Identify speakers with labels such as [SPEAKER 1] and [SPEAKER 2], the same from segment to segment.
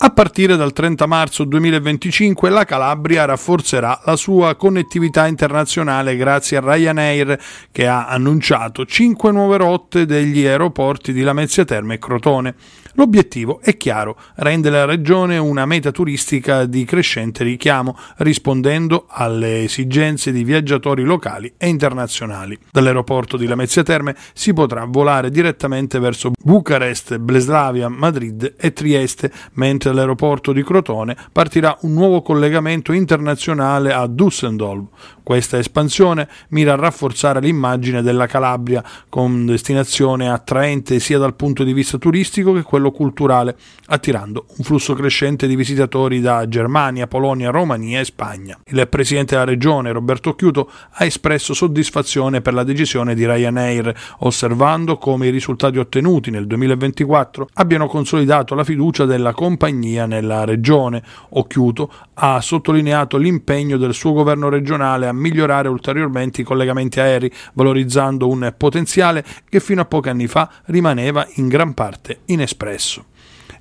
[SPEAKER 1] A partire dal 30 marzo 2025 la Calabria rafforzerà la sua connettività internazionale grazie a Ryanair che ha annunciato 5 nuove rotte degli aeroporti di Lamezia Terme e Crotone. L'obiettivo è chiaro, rende la regione una meta turistica di crescente richiamo, rispondendo alle esigenze di viaggiatori locali e internazionali. Dall'aeroporto di Lamezia Terme si potrà volare direttamente verso Bucarest, Bleslavia, Madrid e Trieste, mentre mediante l'aeroporto di Crotone partirà un nuovo collegamento internazionale a Düsseldorf. Questa espansione mira a rafforzare l'immagine della Calabria con destinazione attraente sia dal punto di vista turistico che quello culturale, attirando un flusso crescente di visitatori da Germania, Polonia, Romania e Spagna. Il presidente della regione, Roberto Chiuto, ha espresso soddisfazione per la decisione di Ryanair, osservando come i risultati ottenuti nel 2024 abbiano consolidato la fiducia della compagnia compagnia nella regione. Occhiuto ha sottolineato l'impegno del suo governo regionale a migliorare ulteriormente i collegamenti aerei, valorizzando un potenziale che fino a pochi anni fa rimaneva in gran parte inespresso.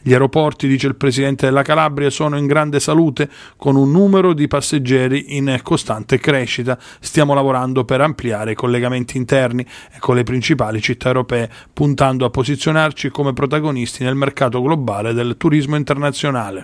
[SPEAKER 1] Gli aeroporti, dice il presidente della Calabria, sono in grande salute con un numero di passeggeri in costante crescita. Stiamo lavorando per ampliare i collegamenti interni con le principali città europee, puntando a posizionarci come protagonisti nel mercato globale del turismo internazionale.